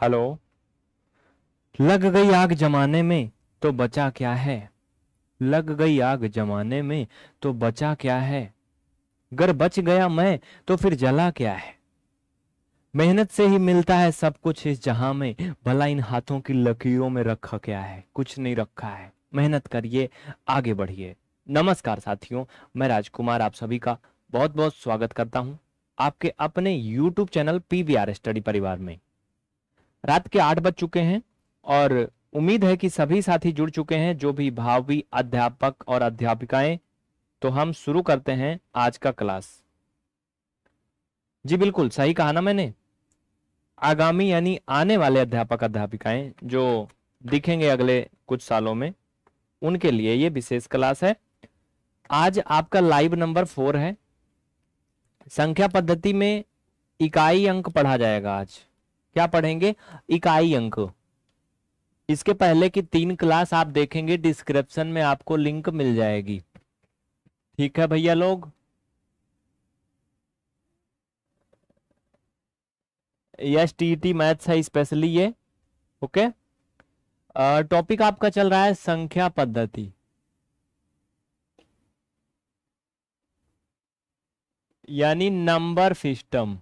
Hello लग गई आग जमाने में तो बचा क्या है लग गई आग जमाने में तो बचा क्या है अगर बच गया मैं तो फिर जला क्या है मेहनत से ही मिलता है सब कुछ इस जहां में भला इन हाथों की लकीरों में रखा क्या है कुछ नहीं रखा है मेहनत करिए आगे बढ़िए नमस्कार साथियों मैं राजकुमार आप सभी का बहुत बहुत स्वागत करता हूं आपके अपने YouTube चैनल पी स्टडी परिवार में रात के आठ बज चुके हैं और उम्मीद है कि सभी साथी जुड़ चुके हैं जो भी भावी अध्यापक और अध्यापिकाएं तो हम शुरू करते हैं आज का क्लास जी बिल्कुल सही कहा ना मैंने आगामी यानी आने वाले अध्यापक अध्यापिकाएं जो दिखेंगे अगले कुछ सालों में उनके लिए ये विशेष क्लास है आज आपका लाइव नंबर फोर है संख्या पद्धति में इकाई अंक पढ़ा जाएगा आज क्या पढ़ेंगे इकाई अंक इसके पहले की तीन क्लास आप देखेंगे डिस्क्रिप्शन में आपको लिंक मिल जाएगी ठीक है भैया लोग यस टी टी मैथ्स है स्पेशली ये ओके टॉपिक आपका चल रहा है संख्या पद्धति यानी नंबर सिस्टम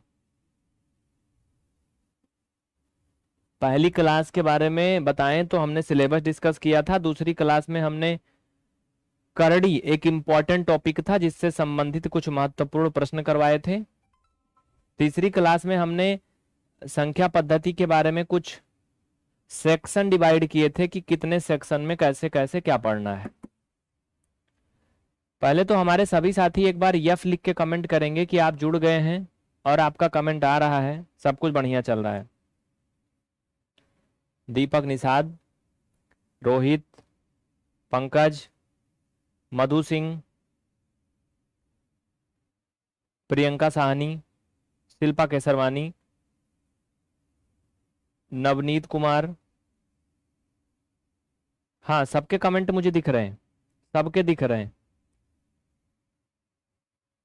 पहली क्लास के बारे में बताएं तो हमने सिलेबस डिस्कस किया था दूसरी क्लास में हमने करड़ी एक इम्पॉर्टेंट टॉपिक था जिससे संबंधित कुछ महत्वपूर्ण प्रश्न करवाए थे तीसरी क्लास में हमने संख्या पद्धति के बारे में कुछ सेक्शन डिवाइड किए थे कि कितने सेक्शन में कैसे कैसे क्या पढ़ना है पहले तो हमारे सभी साथी एक बार यफ लिख के कमेंट करेंगे कि आप जुड़ गए हैं और आपका कमेंट आ रहा है सब कुछ बढ़िया चल रहा है दीपक निषाद रोहित पंकज मधु सिंह प्रियंका साहनी शिल्पा केसरवानी नवनीत कुमार हाँ सबके कमेंट मुझे दिख रहे हैं सबके दिख रहे हैं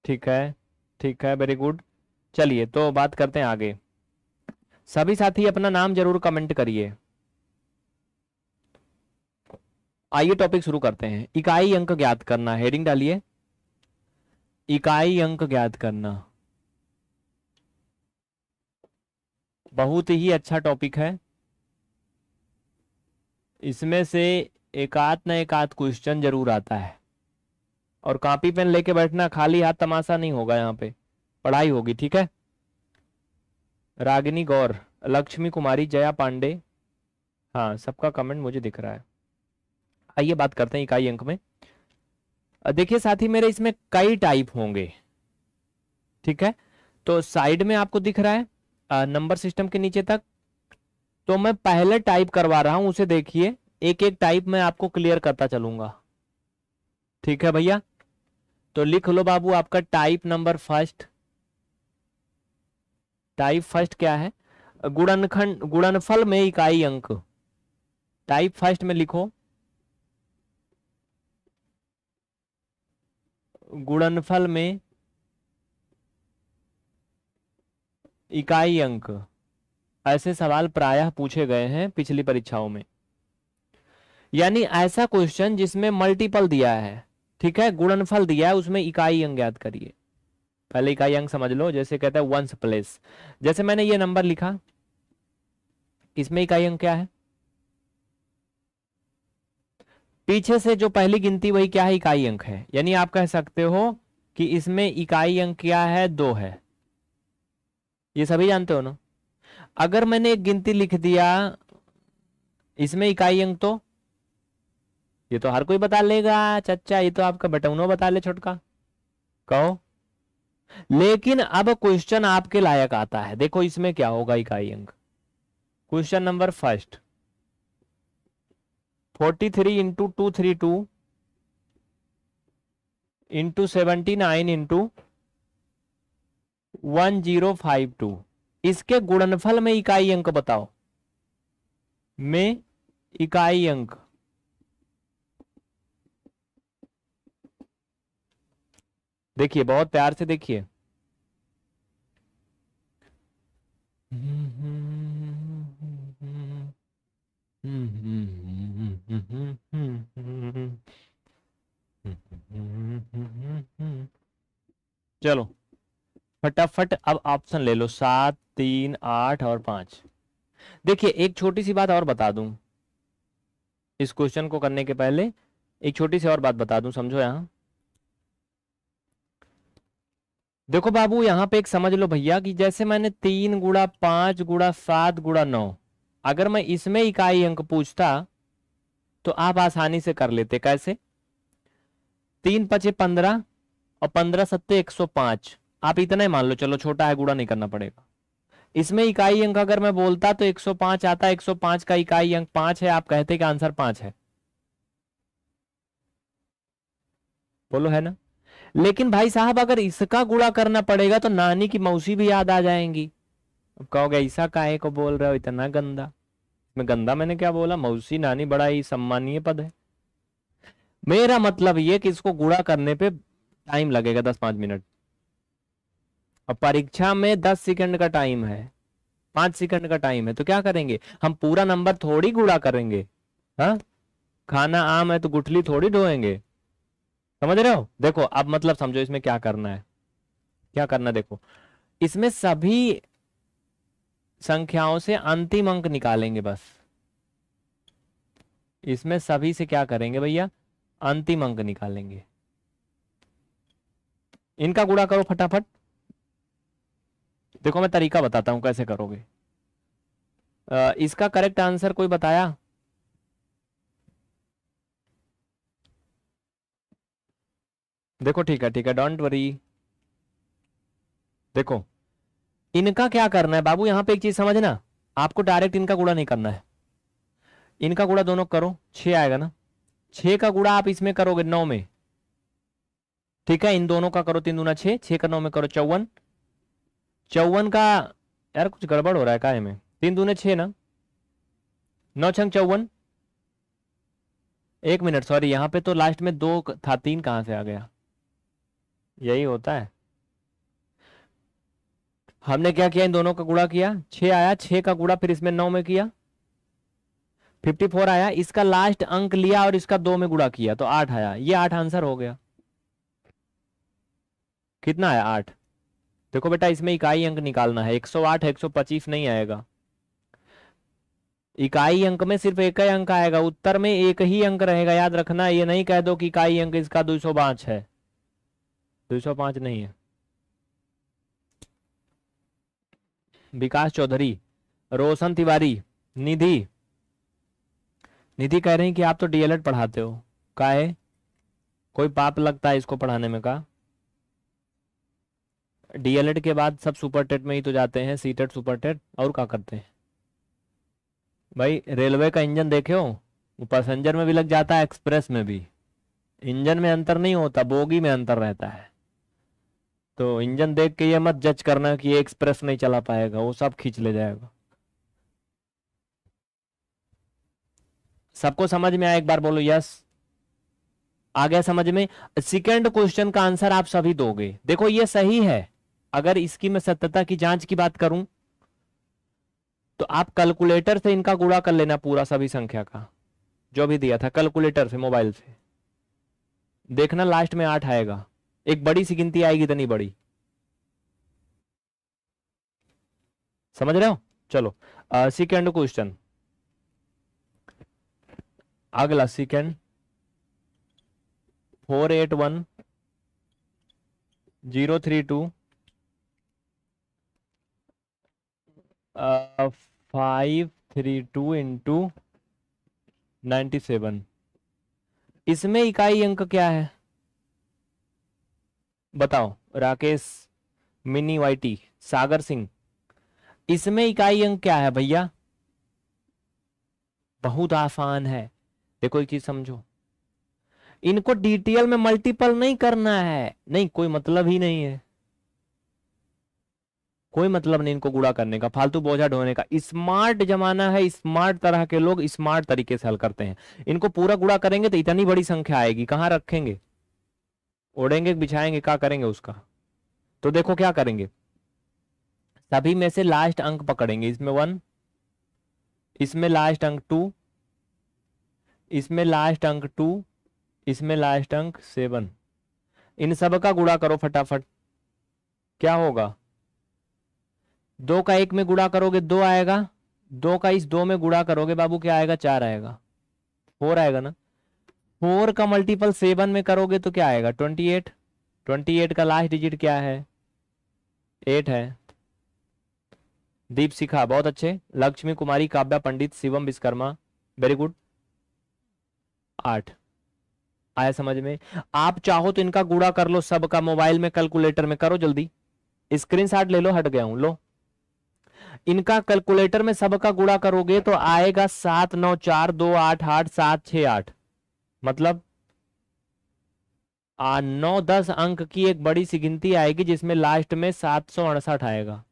ठीक है ठीक है वेरी गुड चलिए तो बात करते हैं आगे सभी साथी अपना नाम जरूर कमेंट करिए आइए टॉपिक शुरू करते हैं इकाई अंक ज्ञात करना हेडिंग डालिए इकाई अंक ज्ञात करना बहुत ही अच्छा टॉपिक है इसमें से एकात न एकात क्वेश्चन जरूर आता है और कॉपी पेन लेके बैठना खाली हाथ तमाशा नहीं होगा यहाँ पे पढ़ाई होगी ठीक है रागिनी गौर लक्ष्मी कुमारी जया पांडे हाँ सबका कमेंट मुझे दिख रहा है आइए बात करते हैं इकाई अंक में देखिए साथी मेरे इसमें कई टाइप होंगे ठीक है तो साइड में आपको दिख रहा है नंबर सिस्टम के नीचे तक तो मैं पहले टाइप करवा रहा हूं उसे देखिए एक एक टाइप मैं आपको क्लियर करता चलूंगा ठीक है भैया तो लिख लो बाबू आपका type number first type first क्या है गुणनखंड गुणनफल में इकाई अंक टाइप फर्स्ट में लिखो गुणनफल में इकाई अंक ऐसे सवाल प्रायः पूछे गए हैं पिछली परीक्षाओं में यानी ऐसा क्वेश्चन जिसमें मल्टीपल दिया है ठीक है गुणनफल दिया है उसमें इकाई अंक याद करिए पहले इकाई अंक समझ लो जैसे कहता है वंस प्लेस जैसे मैंने ये नंबर लिखा इसमें इकाई अंक क्या है पीछे से जो पहली गिनती वही क्या है इकाई अंक है यानी आप कह सकते हो कि इसमें इकाई अंक क्या है दो है ये सभी जानते हो ना अगर मैंने एक गिनती लिख दिया इसमें इकाई अंक तो ये तो हर कोई बता लेगा चचा ये तो आपका बटवनो बता ले छोटका कहो लेकिन अब क्वेश्चन आपके लायक आता है देखो इसमें क्या होगा इकाई अंक question number first forty three into two three two into seventy nine into one zero five two इसके गुणनफल में इकाई अंक बताओ में इकाई अंक देखिए बहुत प्यार से देखिए हम्म हम्म हम्म हम्म चलो फटाफट अब ऑप्शन ले लो सात तीन आठ और पांच देखिए एक छोटी सी बात और बता दूं इस क्वेश्चन को करने के पहले एक छोटी सी और बात बता दूं समझो यहां देखो बाबू यहां पे एक समझ लो भैया कि जैसे मैंने तीन गुड़ा पांच गुड़ा सात गुड़ा नौ अगर मैं इसमें इकाई अंक पूछता तो आप आसानी से कर लेते कैसे तीन पचे पंद्रह और पंद्रह सत्ते एक सौ पांच आप इतना ही मान लो चलो छोटा है गुड़ा नहीं करना पड़ेगा इसमें इकाई अंक अगर मैं बोलता तो एक सौ पांच आता एक सौ पांच का इकाई अंक पांच है आप कहते कि आंसर पांच है बोलो है ना लेकिन भाई साहब अगर इसका गुड़ा करना पड़ेगा तो नानी की मौसी भी याद आ जाएंगी अब कहोगे ऐसा काहे को बोल रहे हो इतना गंदा मैं गंदा मैंने क्या बोला मौसी नानी बड़ा ही सम्मानीय पद है मेरा मतलब ये कि इसको गुड़ा करने पे टाइम लगेगा दस पांच मिनट और परीक्षा में दस सेकंड का टाइम है पांच सेकंड का टाइम है तो क्या करेंगे हम पूरा नंबर थोड़ी गुड़ा करेंगे हा? खाना आम है तो गुठली थोड़ी ढोएंगे समझ रहे हो देखो अब मतलब समझो इसमें क्या करना है क्या करना देखो इसमें सभी संख्याओं से अंतिम अंक निकालेंगे बस इसमें सभी से क्या करेंगे भैया अंतिम अंक निकालेंगे इनका गुड़ा करो फटाफट देखो मैं तरीका बताता हूं कैसे करोगे आ, इसका करेक्ट आंसर कोई बताया देखो ठीक है ठीक है डोंट वरी देखो इनका क्या करना है बाबू यहां पे एक चीज समझना आपको डायरेक्ट इनका गुड़ा नहीं करना है इनका गुड़ा दोनों करो छे आएगा ना छे का गुड़ा आप इसमें करोगे नौ में ठीक है इन दोनों का करो तीन दुना छे छे का नौ में करो चौवन चौवन का यार कुछ गड़बड़ हो रहा है काय में तीन दुने छे ना नौ छंग चौवन एक मिनट सॉरी यहां पे तो लास्ट में दो था तीन कहां से आ गया यही होता है हमने क्या किया इन दोनों का गुड़ा किया छे आया छे का गुड़ा फिर इसमें नौ में किया फिफ्टी फोर आया इसका लास्ट अंक लिया और इसका दो में गुड़ा किया तो आठ आया ये आठ आंसर हो गया कितना आया आठ देखो बेटा इसमें इकाई अंक निकालना है 108 125 नहीं आएगा इकाई अंक में सिर्फ एक ही अंक आएगा उत्तर में एक ही अंक रहेगा याद रखना ये नहीं कह दो कि इकाई अंक इसका पांच है पांच नहीं है विकास चौधरी रोशन तिवारी निधि निधि कह रही कि आप तो डीएलएड पढ़ाते हो का है कोई पाप लगता है इसको पढ़ाने में का डीएलएड के बाद सब सुपर टेट में ही तो जाते हैं सी टेट सुपर टेट और क्या करते हैं भाई रेलवे का इंजन देखे हो वो पैसेंजर में भी लग जाता है एक्सप्रेस में भी इंजन में अंतर नहीं होता बोगी में अंतर रहता है तो इंजन देख के ये मत जज करना कि ये एक्सप्रेस नहीं चला पाएगा वो सब खींच ले जाएगा सबको समझ में आया एक बार बोलो यस आ गया समझ में सेकेंड क्वेश्चन का आंसर आप सभी दोगे देखो ये सही है अगर इसकी मैं सत्यता की जांच की बात करूं तो आप कैलकुलेटर से इनका गुड़ा कर लेना पूरा सभी संख्या का जो भी दिया था कैलकुलेटर से मोबाइल से देखना लास्ट में आठ आएगा एक बड़ी सी गिनती आएगी इतनी बड़ी समझ रहे हो चलो सेकेंड क्वेश्चन अगला second four eight one zero three two five three two into ninety seven इसमें इकाई अंक क्या है बताओ राकेश मिनी वाइटी सागर सिंह इसमें इकाई अंक क्या है भैया बहुत आसान है देखो एक चीज समझो इनको डिटेल में मल्टीपल नहीं करना है नहीं कोई मतलब ही नहीं है कोई मतलब नहीं इनको गुड़ा करने का फालतू बोझा ढोने का स्मार्ट जमाना है स्मार्ट तरह के लोग स्मार्ट तरीके से हल करते हैं इनको पूरा गुड़ा करेंगे तो इतनी बड़ी संख्या आएगी कहां रखेंगे ओढ़ेंगे बिछाएंगे क्या करेंगे उसका तो देखो क्या करेंगे सभी में से लास्ट अंक पकड़ेंगे इसमें वन इसमें लास्ट अंक टू इसमें लास्ट अंक टू इसमें लास्ट अंक सेवन इन सब का गुड़ा करो फटाफट क्या होगा दो का एक में गुड़ा करोगे दो आएगा दो का इस दो में गुड़ा करोगे बाबू क्या आएगा चार आएगा फोर आएगा ना फोर का मल्टीपल सेवन में करोगे तो क्या आएगा ट्वेंटी एट ट्वेंटी एट का लास्ट डिजिट क्या है एट है दीप शिखा बहुत अच्छे लक्ष्मी कुमारी काव्या पंडित शिवम विश्वकर्मा वेरी गुड आठ आया समझ में आप चाहो तो इनका गुड़ा कर लो सबका मोबाइल में कैलकुलेटर में करो जल्दी स्क्रीनशॉट ले लो हट गया हूं लो इनका कैलकुलेटर में सबका गुड़ा करोगे तो आएगा सात नौ चार दो आठ आठ सात छ आठ मतलब आ, नौ दस अंक की एक बड़ी सी गिनती आएगी जिसमें लास्ट में सात सौ अड़सठ आएगा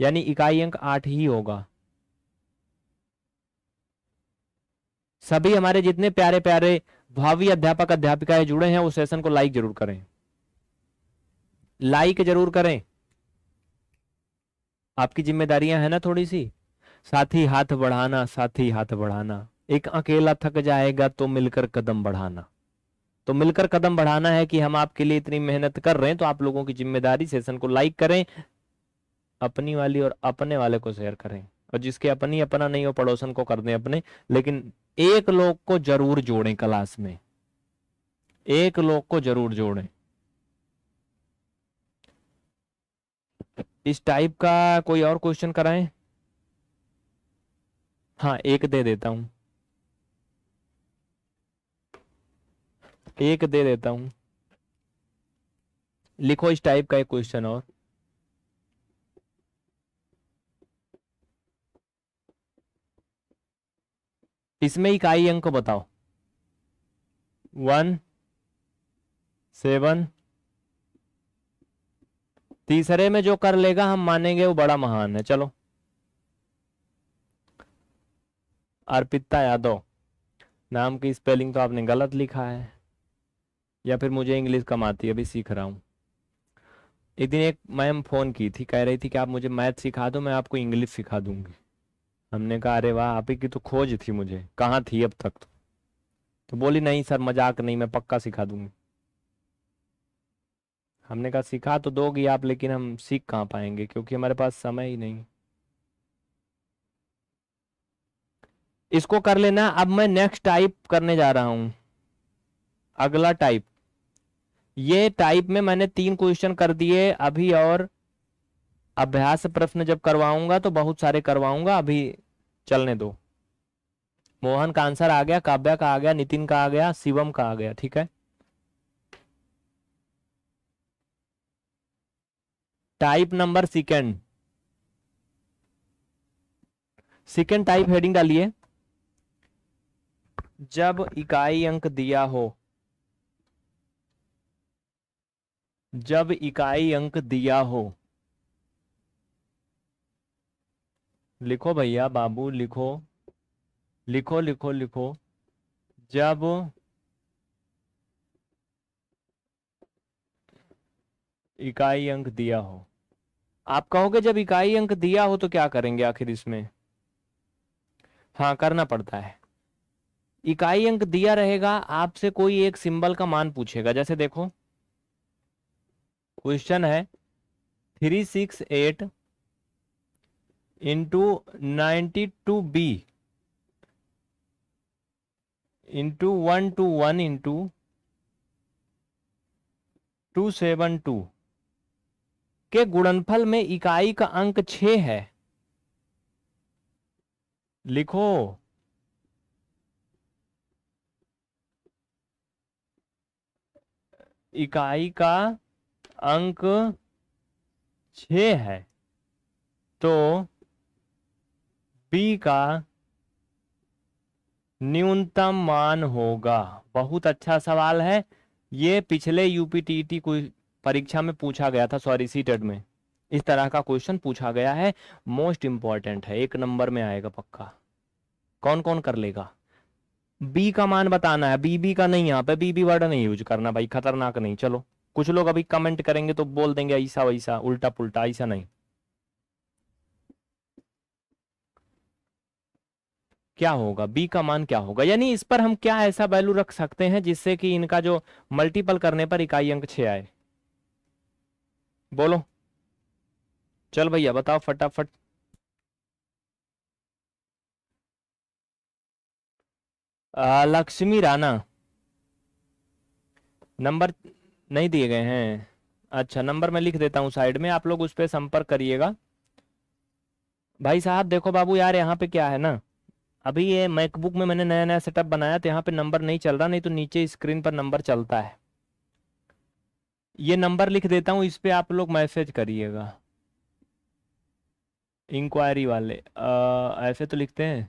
यानी इकाई अंक आठ ही होगा सभी हमारे जितने प्यारे प्यारे भावी अध्यापक अध्यापिकाएं जुड़े हैं उस सेशन को लाइक जरूर करें लाइक जरूर करें आपकी जिम्मेदारियां हैं ना थोड़ी सी साथ ही हाथ बढ़ाना साथ ही हाथ बढ़ाना एक अकेला थक जाएगा तो मिलकर कदम बढ़ाना तो मिलकर कदम बढ़ाना है कि हम आपके लिए इतनी मेहनत कर रहे हैं तो आप लोगों की जिम्मेदारी सेशन को लाइक करें अपनी वाली और अपने वाले को शेयर करें और जिसके अपनी अपना नहीं हो पड़ोसन को कर दें अपने लेकिन एक लोग को जरूर जोड़ें क्लास में एक लोग को जरूर जोड़ें इस टाइप का कोई और क्वेश्चन कराएं हाँ एक दे देता हूं एक दे देता हूं लिखो इस टाइप का एक क्वेश्चन और इसमें इकाई अंक बताओ वन सेवन तीसरे में जो कर लेगा हम मानेंगे वो बड़ा महान है चलो अर्पिता यादव नाम की स्पेलिंग तो आपने गलत लिखा है या फिर मुझे इंग्लिश कम आती है अभी सीख रहा हूँ एक दिन एक मैम फ़ोन की थी कह रही थी कि आप मुझे मैथ सिखा दो मैं आपको इंग्लिश सिखा दूंगी हमने कहा अरे वाह आप ही की तो खोज थी मुझे कहाँ थी अब तक तो तो बोली नहीं सर मजाक नहीं मैं पक्का सिखा दूंगी हमने कहा सिखा तो दोगी आप लेकिन हम सीख कहाँ पाएंगे क्योंकि हमारे पास समय ही नहीं इसको कर लेना अब मैं नेक्स्ट टाइप करने जा रहा हूं अगला टाइप ये टाइप में मैंने तीन क्वेश्चन कर दिए अभी और अभ्यास प्रश्न जब करवाऊंगा तो बहुत सारे करवाऊंगा अभी चलने दो मोहन का आंसर आ गया काव्या का आ गया नितिन का आ गया शिवम का आ गया ठीक है type number second second type heading डालिए जब इकाई अंक दिया हो जब इकाई अंक दिया हो लिखो भैया बाबू लिखो लिखो लिखो लिखो जब इकाई अंक दिया हो आप कहोगे जब इकाई अंक दिया हो तो क्या करेंगे आखिर इसमें हाँ करना पड़ता है इकाई अंक दिया रहेगा आपसे कोई एक सिंबल का मान पूछेगा जैसे देखो क्वेश्चन है three six eight into ninety two B into one two one into two seven two के गुणनफल में इकाई का अंक छ है लिखो इकाई का अंक छ है तो बी का न्यूनतम मान होगा बहुत अच्छा सवाल है ये पिछले यूपीटीटी कोई परीक्षा में पूछा गया था सॉरी सीटेड e में इस तरह का क्वेश्चन पूछा गया है मोस्ट इंपॉर्टेंट है एक नंबर में आएगा पक्का कौन कौन कर लेगा बी का मान बताना है बीबी का नहीं यहाँ पे बीबी वर्ड नहीं यूज करना भाई खतरनाक नहीं चलो कुछ लोग अभी कमेंट करेंगे तो बोल देंगे ऐसा वैसा उल्टा पुल्टा ऐसा नहीं क्या होगा बी का मान क्या होगा यानी इस पर हम क्या ऐसा वैल्यू रख सकते हैं जिससे कि इनका जो मल्टीपल करने पर इकाई अंक छे आए बोलो चल भैया बताओ फटाफट लक्ष्मी राणा नंबर नहीं दिए गए हैं अच्छा नंबर मैं लिख देता हूँ साइड में आप लोग उस पर संपर्क करिएगा भाई साहब देखो बाबू यार यहाँ पे क्या है ना अभी ये मैकबुक में मैंने नया नया सेटअप बनाया तो यहाँ पे नंबर नहीं चल रहा नहीं तो नीचे स्क्रीन पर नंबर चलता है ये नंबर लिख देता हूँ इस पर आप लोग मैसेज करिएगा इंक्वायरी वाले आ, ऐसे तो लिखते हैं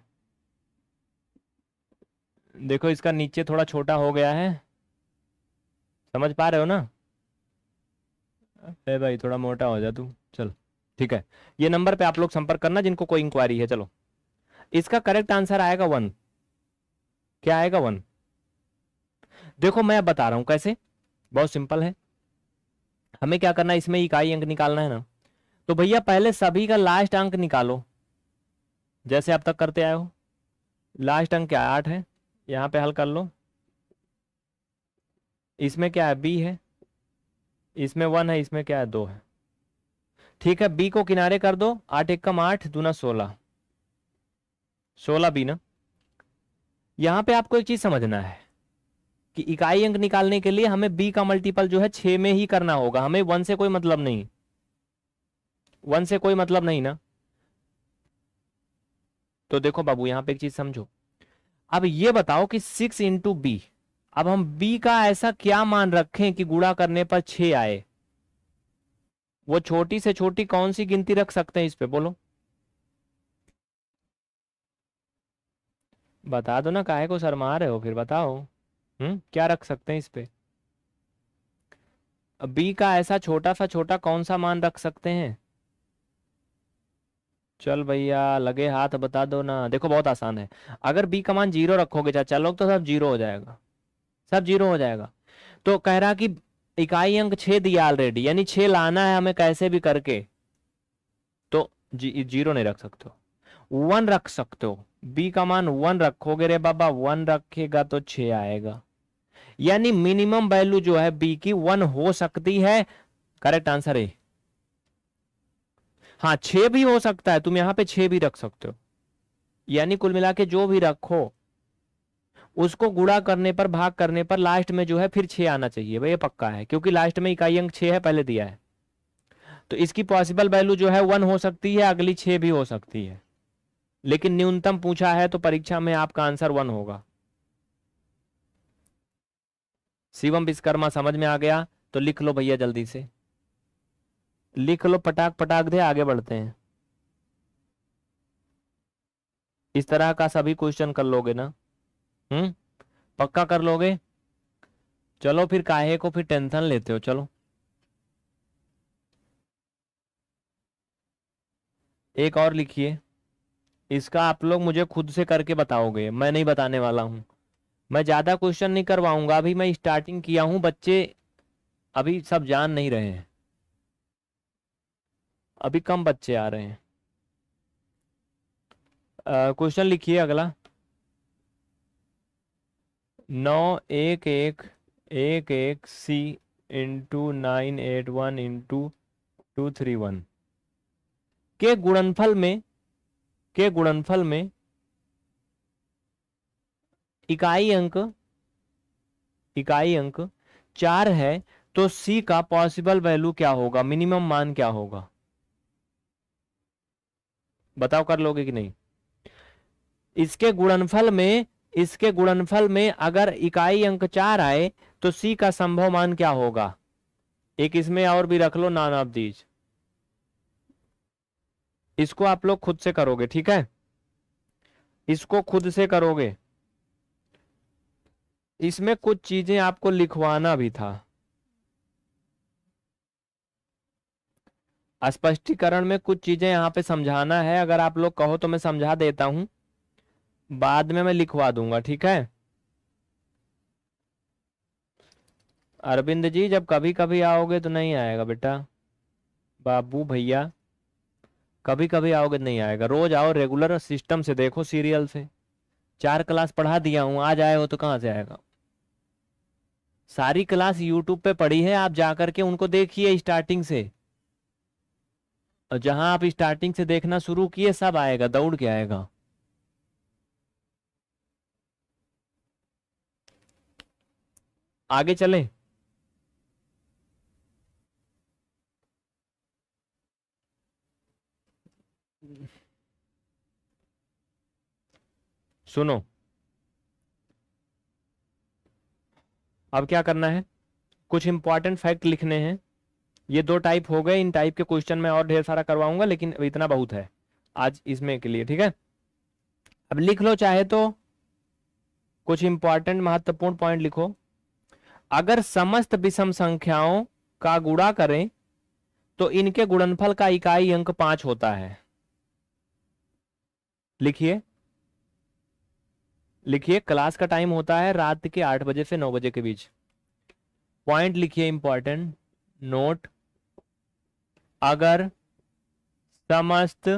देखो इसका नीचे थोड़ा छोटा हो गया है समझ पा रहे हो ना अरे भाई थोड़ा मोटा हो जा तू चल ठीक है ये नंबर पे आप लोग संपर्क करना जिनको कोई इंक्वायरी है चलो इसका करेक्ट आंसर आएगा वन क्या आएगा वन देखो मैं बता रहा हूं कैसे बहुत सिंपल है हमें क्या करना है इसमें इकाई अंक निकालना है ना तो भैया पहले सभी का लास्ट अंक निकालो जैसे अब तक करते आए हो लास्ट अंक क्या आठ है यहां पे हल कर लो इसमें क्या है बी है इसमें वन है इसमें क्या है दो है ठीक है बी को किनारे कर दो आठ एक कम आठ दूना सोलह सोलह बी ना यहां पे आपको एक चीज समझना है कि इकाई अंक निकालने के लिए हमें बी का मल्टीपल जो है छे में ही करना होगा हमें वन से कोई मतलब नहीं वन से कोई मतलब नहीं ना तो देखो बाबू यहां पे एक चीज समझो अब ये बताओ कि सिक्स इंटू बी अब हम b का ऐसा क्या मान रखें कि गुड़ा करने पर छ आए वो छोटी से छोटी कौन सी गिनती रख सकते हैं इस पे बोलो बता दो ना काहे को शर्मा रहे हो फिर बताओ हम्म क्या रख सकते हैं इस पे बी का ऐसा छोटा सा छोटा कौन सा मान रख सकते हैं चल भैया लगे हाथ बता दो ना देखो बहुत आसान है अगर बी का मान जीरो रखोगे चाचा तो सब जीरो हो जाएगा सब जीरो हो जाएगा तो कह रहा कि इकाई अंक छे दिया ऑलरेडी यानी छे लाना है हमें कैसे भी करके तो जी, जीरो नहीं रख सकते वन रख सकते हो बी का मान वन रखोगे रे बाबा वन रखेगा तो छः आएगा यानी मिनिमम वैल्यू जो है बी की वन हो सकती है करेक्ट आंसर है हाँ छे भी हो सकता है तुम यहां पे छे भी रख सकते हो यानी कुल मिला के जो भी रखो उसको गुड़ा करने पर भाग करने पर लास्ट में जो है फिर छह आना चाहिए भाई ये पक्का है क्योंकि लास्ट में इकाई अंक छे है पहले दिया है तो इसकी पॉसिबल वैल्यू जो है वन हो सकती है अगली छह भी हो सकती है लेकिन न्यूनतम पूछा है तो परीक्षा में आपका आंसर वन होगा शिवम विश्वकर्मा समझ में आ गया तो लिख लो भैया जल्दी से लिख लो पटाख पटाख दे आगे बढ़ते हैं इस तरह का सभी क्वेश्चन कर लोगे ना हम्म पक्का कर लोगे चलो फिर काहे को फिर टेंशन लेते हो चलो एक और लिखिए इसका आप लोग मुझे खुद से करके बताओगे मैं नहीं बताने वाला हूं मैं ज़्यादा क्वेश्चन नहीं करवाऊंगा अभी मैं स्टार्टिंग किया हूं बच्चे अभी सब जान नहीं रहे हैं अभी कम बच्चे आ रहे हैं क्वेश्चन लिखिए अगला नौ एक एक एक एक C into nine eight one into two three one के गुणनफल में के गुणनफल में इकाई अंक इकाई अंक चार है तो सी का पॉसिबल वैल्यू क्या होगा मिनिमम मान क्या होगा बताओ कर लोगे कि नहीं इसके गुणनफल में इसके गुणनफल में अगर इकाई अंक चार आए तो सी का संभव मान क्या होगा एक इसमें और भी रख लो नान दीज इसको आप लोग खुद से करोगे ठीक है इसको खुद से करोगे इसमें कुछ चीजें आपको लिखवाना भी था स्पष्टीकरण में कुछ चीजें यहां पे समझाना है अगर आप लोग कहो तो मैं समझा देता हूं बाद में मैं लिखवा दूंगा ठीक है अरविंद जी जब कभी कभी आओगे तो नहीं आएगा बेटा बाबू भैया कभी कभी आओगे तो नहीं आएगा रोज आओ रेगुलर सिस्टम से देखो सीरियल से चार क्लास पढ़ा दिया हूं आज आए हो तो कहाँ से आएगा सारी क्लास यूट्यूब पे पड़ी है आप जाकर के उनको देखिए स्टार्टिंग से और जहां आप स्टार्टिंग से देखना शुरू किए सब आएगा दौड़ के आएगा आगे चलें सुनो अब क्या करना है कुछ इंपॉर्टेंट फैक्ट लिखने हैं ये दो टाइप हो गए इन टाइप के क्वेश्चन में और ढेर सारा करवाऊंगा लेकिन इतना बहुत है आज इसमें के लिए ठीक है अब लिख लो चाहे तो कुछ इंपॉर्टेंट महत्वपूर्ण पॉइंट लिखो अगर समस्त विषम संख्याओं का गुणा करें तो इनके गुणनफल का इकाई अंक पांच होता है लिखिए लिखिए क्लास का टाइम होता है रात के आठ बजे से नौ बजे के बीच पॉइंट लिखिए इंपॉर्टेंट नोट अगर समस्त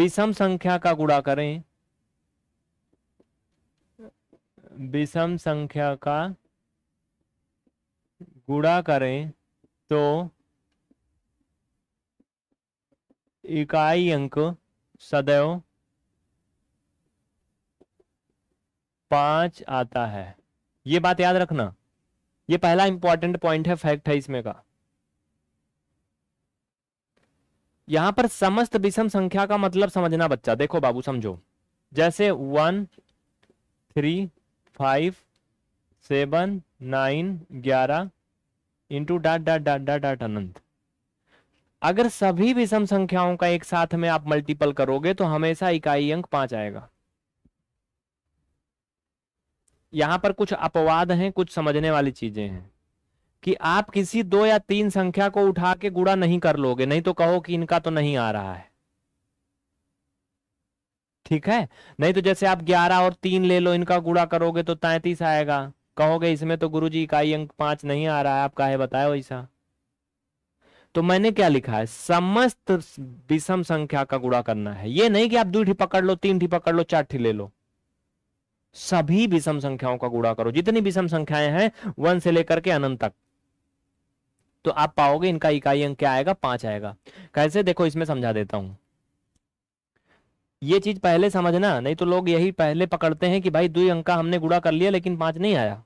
विषम संख्या का गुणा करें विषम संख्या का गुणा करें तो इकाई अंक सदैव पांच आता है ये बात याद रखना ये पहला इंपॉर्टेंट पॉइंट है फैक्ट है इसमें का यहां पर समस्त विषम संख्या का मतलब समझना बच्चा देखो बाबू समझो जैसे one three five seven nine ग्यारह into dot dot dot dot dot अनंत अगर सभी विषम संख्याओं का एक साथ में आप मल्टीपल करोगे तो हमेशा इकाई अंक पांच आएगा यहां पर कुछ अपवाद हैं कुछ समझने वाली चीजें हैं कि आप किसी दो या तीन संख्या को उठा के गुड़ा नहीं कर लोगे नहीं तो कहो कि इनका तो नहीं आ रहा है ठीक है नहीं तो जैसे आप ग्यारह और तीन ले लो इनका गुड़ा करोगे तो तैतीस आएगा कहोगे इसमें तो गुरु जी इकाई अंक पांच नहीं आ रहा है आप काहे बताए वैसा तो मैंने क्या लिखा है समस्त विषम संख्या का गुड़ा करना है ये नहीं कि आप दो ठी पकड़ लो तीन ठी पकड़ लो चार ठी ले लो सभी विषम संख्याओं का गुड़ा करो जितनी विषम संख्याएं हैं वन से लेकर के अनंत तक तो आप पाओगे इनका इकाई अंक क्या आएगा पांच आएगा कैसे देखो इसमें समझा देता हूं ये चीज पहले समझना नहीं तो लोग यही पहले पकड़ते हैं कि भाई दो अंक का हमने गुड़ा कर लिया लेकिन पांच नहीं आया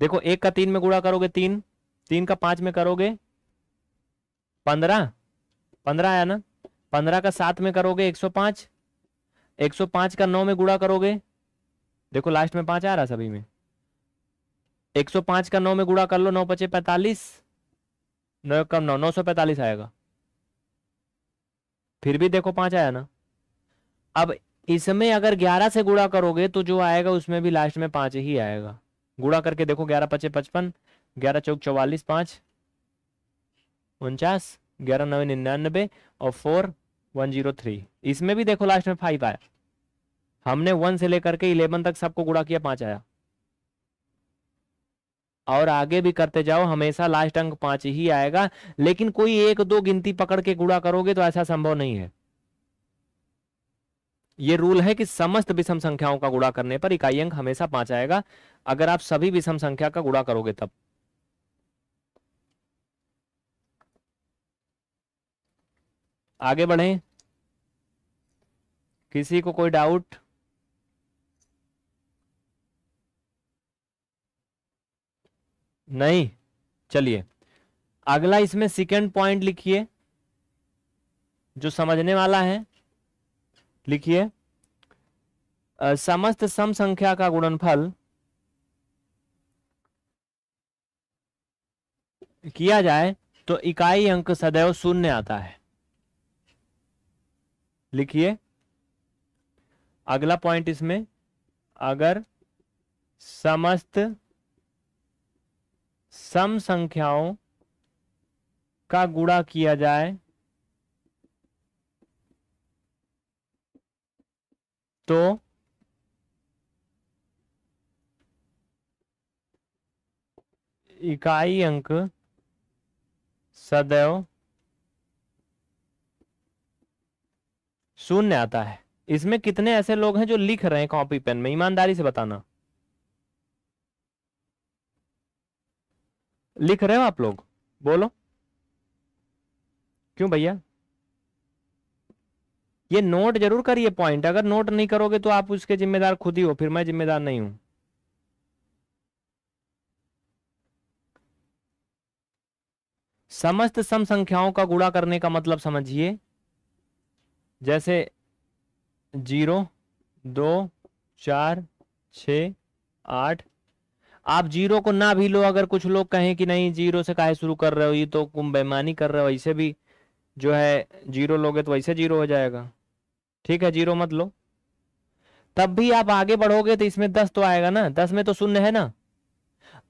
देखो एक का तीन में गुड़ा करोगे तीन तीन का पांच में करोगे पंद्रह पंद्रह आया ना पंद्रह का सात में करोगे एक सौ पांच एक सौ पांच का नौ में गुड़ा करोगे देखो लास्ट में पांच आ रहा सभी में एक सौ पांच का नौ में गुड़ा कर लो नौ पचे पैतालीस नौ कम नौ नौ सौ पैतालीस आएगा फिर भी देखो पांच आया ना अब इसमें अगर ग्यारह से गुड़ा करोगे तो जो आएगा उसमें भी लास्ट में पांच ही आएगा गुड़ा करके देखो ग्यारह पचे पचपन ग्यारह चौक चौवालीस पांच उनचास ग्यारह नवे निन्यानबे और फोर वन जीरो थ्री इसमें भी देखो लास्ट में फाइव आया हमने वन से लेकर के इलेवन तक सबको गुड़ा किया पांच आया और आगे भी करते जाओ हमेशा लास्ट अंक पांच ही आएगा लेकिन कोई एक दो गिनती पकड़ के गुड़ा करोगे तो ऐसा संभव नहीं है ये रूल है कि समस्त विषम संख्याओं का गुणा करने पर इकाई अंक हमेशा पांच आएगा अगर आप सभी विषम संख्या का गुणा करोगे तब आगे बढ़े किसी को कोई डाउट नहीं चलिए अगला इसमें सेकेंड पॉइंट लिखिए जो समझने वाला है लिखिए समस्त सम संख्या का गुणनफल किया जाए तो इकाई अंक सदैव शून्य आता है लिखिए अगला पॉइंट इसमें अगर समस्त सम संख्याओं का गुणा किया जाए तो इकाई अंक सदैव शून्य आता है इसमें कितने ऐसे लोग हैं जो लिख रहे हैं कॉपी पेन में ईमानदारी से बताना लिख रहे हो आप लोग बोलो क्यों भैया ये नोट जरूर करिए पॉइंट अगर नोट नहीं करोगे तो आप उसके जिम्मेदार खुद ही हो फिर मैं जिम्मेदार नहीं हूं समस्त सम संख्याओं का गुणा करने का मतलब समझिए जैसे जीरो दो चार छ आठ आप जीरो को ना भी लो अगर कुछ लोग कहें कि नहीं जीरो से काहे शुरू कर रहे हो ये तो कुम बेमानी कर रहे हो ऐसे भी जो है जीरो लोगे तो वैसे जीरो हो जाएगा ठीक है जीरो मत लो तब भी आप आगे बढ़ोगे तो इसमें दस तो आएगा ना दस में तो शून्य है ना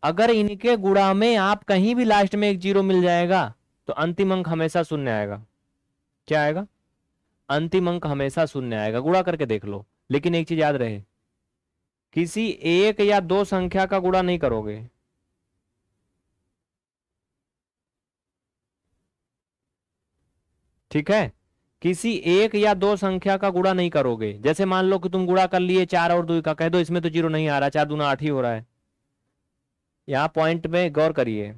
अगर इनके गुड़ा में आप कहीं भी लास्ट में एक जीरो मिल जाएगा तो अंतिम अंक हमेशा शून्य आएगा क्या आएगा अंतिम अंक हमेशा शून्य आएगा गुड़ा करके देख लो लेकिन एक चीज याद रहे किसी एक या दो संख्या का गुड़ा नहीं करोगे ठीक है किसी एक या दो संख्या का गुड़ा नहीं करोगे जैसे मान लो कि तुम गुड़ा कर लिए चार और दो का कह दो इसमें तो जीरो नहीं आ रहा चार दूना आठ ही हो रहा है यहां पॉइंट में गौर करिए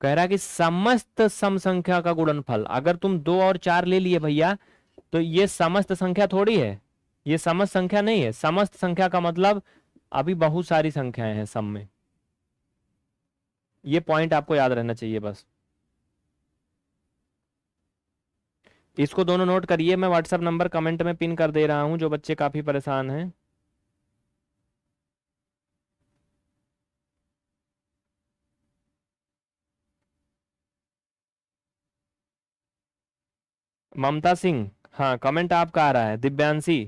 कह रहा कि समस्त सम संख्या का गुणनफल अगर तुम दो और चार ले लिए भैया तो ये समस्त संख्या थोड़ी है ये समस्त संख्या नहीं है समस्त संख्या का मतलब अभी बहुत सारी संख्याएं हैं सम में ये पॉइंट आपको याद रहना चाहिए बस इसको दोनों नोट करिए मैं व्हाट्सएप नंबर कमेंट में पिन कर दे रहा हूं जो बच्चे काफ़ी परेशान हैं ममता सिंह हाँ कमेंट आपका आ रहा है दिव्यांशी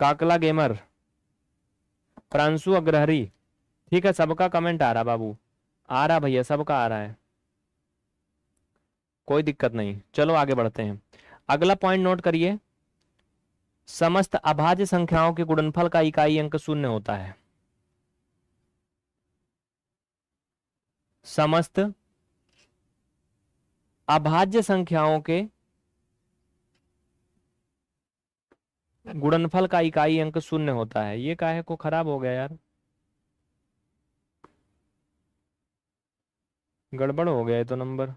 काकला गेमर प्रांशु अग्रहरी ठीक है सबका कमेंट आ रहा बाबू आ रहा भैया सबका आ रहा है कोई दिक्कत नहीं चलो आगे बढ़ते हैं अगला पॉइंट नोट करिए समस्त अभाज्य संख्याओं के गुणनफल का इकाई अंक शून्य होता है समस्त अभाज्य संख्याओं के गुणनफल का इकाई अंक शून्य होता है ये काहे को खराब हो गया यार गड़बड़ हो गया है तो नंबर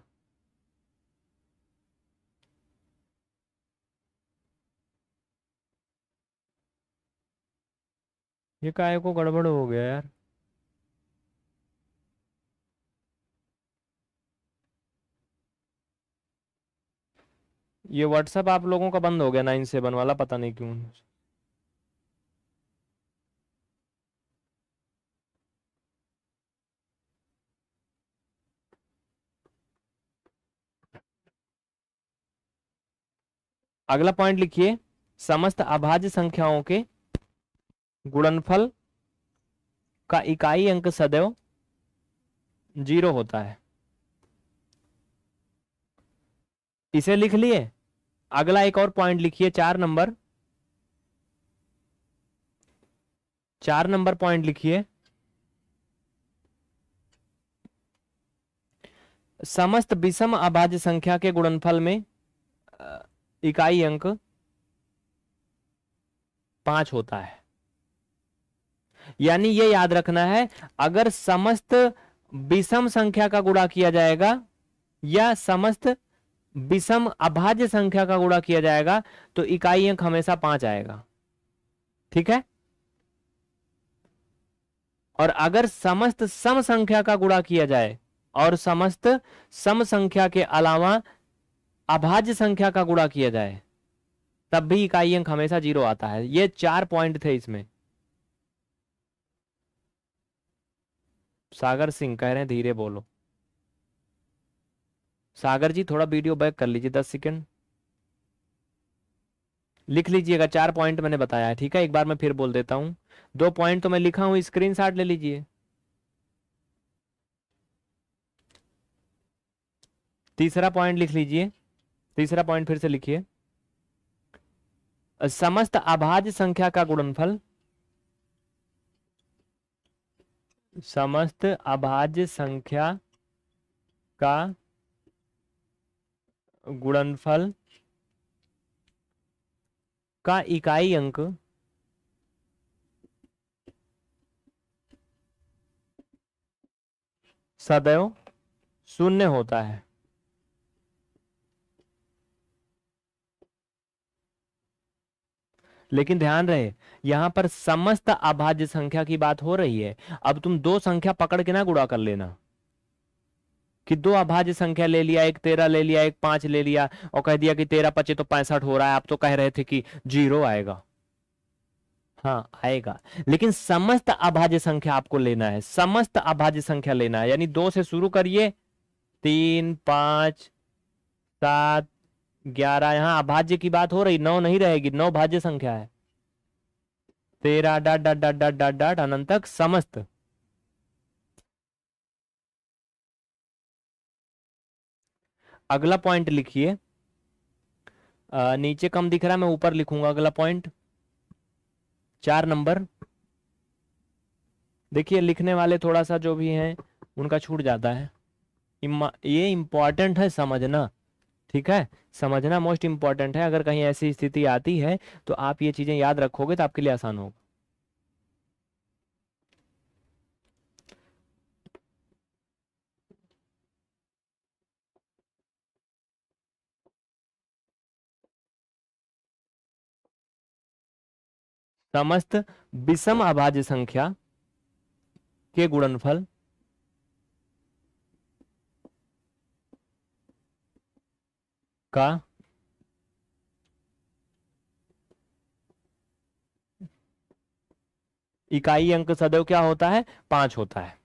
ये काय को गड़बड़ हो गया यार ये व्हाट्सएप आप लोगों का बंद हो गया नाइन सेवन वाला पता नहीं क्यों अगला पॉइंट लिखिए समस्त अभाज्य संख्याओं के गुणनफल का इकाई अंक सदैव जीरो होता है इसे लिख लिए अगला एक और पॉइंट लिखिए चार नंबर चार नंबर पॉइंट लिखिए समस्त विषम अभाज्य संख्या के गुणनफल में इकाई अंक पांच होता है यानी ये याद रखना है अगर समस्त विषम संख्या का गुणा किया जाएगा या समस्त विषम अभाज्य संख्या का गुणा किया जाएगा तो इकाई अंक हमेशा पांच आएगा ठीक है और अगर समस्त सम संख्या का गुणा किया जाए और समस्त सम संख्या के अलावा अभाज्य संख्या का गुणा किया जाए तब भी इकाई अंक हमेशा जीरो आता है ये चार पॉइंट थे इसमें सागर सिंह कह रहे हैं धीरे बोलो सागर जी थोड़ा वीडियो बैक कर लीजिए दस सेकेंड लिख लीजिएगा चार पॉइंट मैंने बताया है ठीक है एक बार मैं फिर बोल देता हूं दो पॉइंट तो मैं लिखा हूं स्क्रीन शॉट ले लीजिए तीसरा पॉइंट लिख लीजिए तीसरा पॉइंट फिर से लिखिए समस्त अभाज्य संख्या का गुणनफल समस्त अभाज्य संख्या का गुणनफल का इकाई अंक सदैव शून्य होता है लेकिन ध्यान रहे यहाँ पर समस्त अभाज्य संख्या की बात हो रही है अब तुम दो संख्या पकड़ के ना गुड़ा कर लेना कि दो अभाज्य संख्या ले लिया एक तेरह ले लिया एक पांच ले लिया और कह दिया कि तेरह पचे तो पैंसठ हो रहा है आप तो कह रहे थे कि जीरो आएगा हाँ आएगा लेकिन समस्त अभाज्य संख्या आपको लेना है समस्त अभाज्य संख्या लेना है यानी दो से शुरू करिए तीन पांच सात ग्यारह यहां अभाज्य की बात हो रही नौ नहीं रहेगी नौ भाज्य संख्या है तेरा dot dot dot dot dot अनंत अनंतक समस्त अगला पॉइंट लिखिए नीचे कम दिख रहा है मैं ऊपर लिखूंगा अगला पॉइंट चार नंबर देखिए लिखने वाले थोड़ा सा जो भी हैं उनका छूट जाता है ये इंपॉर्टेंट है समझना ठीक है समझना मोस्ट इंपॉर्टेंट है अगर कहीं ऐसी स्थिति आती है तो आप ये चीज़ें याद रखोगे तो आपके लिए आसान होगा समस्त विषम अभाज्य संख्या के गुणनफल का इकाई अंक सदैव क्या होता है पांच होता है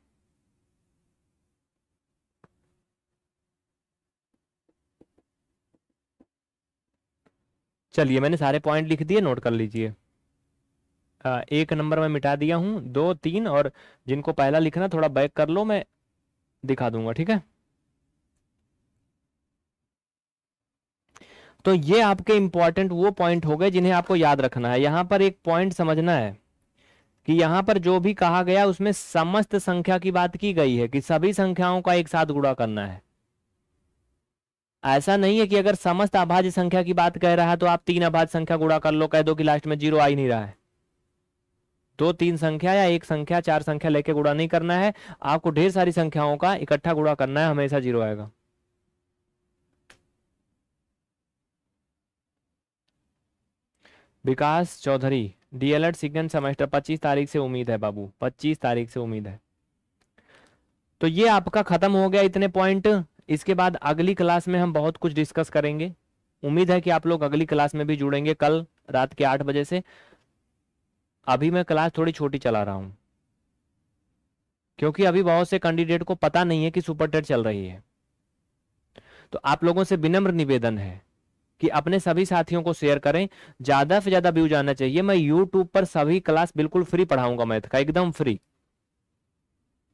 चलिए मैंने सारे पॉइंट लिख दिए नोट कर लीजिए एक नंबर मैं मिटा दिया हूं दो तीन और जिनको पहला लिखना थोड़ा बैक कर लो मैं दिखा दूंगा ठीक है तो ये आपके इंपॉर्टेंट वो पॉइंट हो गए जिन्हें आपको याद रखना है यहां पर एक पॉइंट समझना है कि यहां पर जो भी कहा गया उसमें समस्त संख्या की बात की गई है कि सभी संख्याओं का एक साथ गुणा करना है ऐसा नहीं है कि अगर समस्त अभाज्य संख्या की बात कह रहा है तो आप तीन अभाज्य संख्या गुणा कर लो कह दो कि लास्ट में जीरो आ ही नहीं रहा है दो तीन संख्या या एक संख्या चार संख्या लेके गुणा नहीं करना है आपको ढेर सारी संख्याओं का इकट्ठा गुणा करना है हमेशा जीरो आएगा Vikas Chaudhary D El Ed signal semester पच्चीस तारीख से उम्मीद है बाबू पच्चीस तारीख से उम्मीद है तो ये आपका खत्म हो गया इतने पॉइंट इसके बाद अगली क्लास में हम बहुत कुछ डिस्कस करेंगे उम्मीद है कि आप लोग अगली क्लास में भी जुड़ेंगे कल रात के आठ बजे से अभी मैं क्लास थोड़ी छोटी चला रहा हूं क्योंकि अभी बहुत से कैंडिडेट को पता नहीं है कि सुपर टेट चल रही है तो आप लोगों से विनम्र निवेदन है कि अपने सभी साथियों को शेयर करें ज्यादा से ज्यादा व्यूज आना चाहिए मैं यूट्यूब पर सभी क्लास बिल्कुल फ्री पढ़ाऊंगा मैथ का एकदम फ्री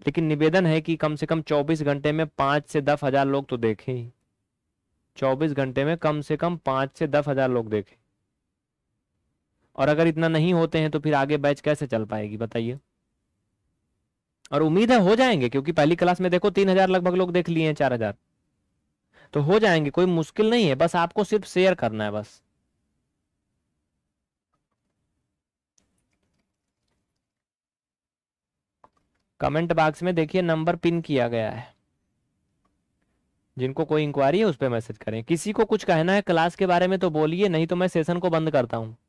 लेकिन निवेदन है कि कम से कम 24 घंटे में पांच से दस हजार लोग तो देखें 24 घंटे में कम से कम पांच से दस हजार लोग देखें और अगर इतना नहीं होते हैं तो फिर आगे बैच कैसे चल पाएगी बताइए और उम्मीद है हो जाएंगे क्योंकि पहली क्लास में देखो तीन हजार लगभग लोग देख लिए हैं चार हजार तो हो जाएंगे कोई मुश्किल नहीं है बस आपको सिर्फ शेयर करना है बस कमेंट बॉक्स में देखिए नंबर पिन किया गया है जिनको कोई इंक्वायरी है उस पर मैसेज करें किसी को कुछ कहना है क्लास के बारे में तो बोलिए नहीं तो मैं सेशन को बंद करता हूँ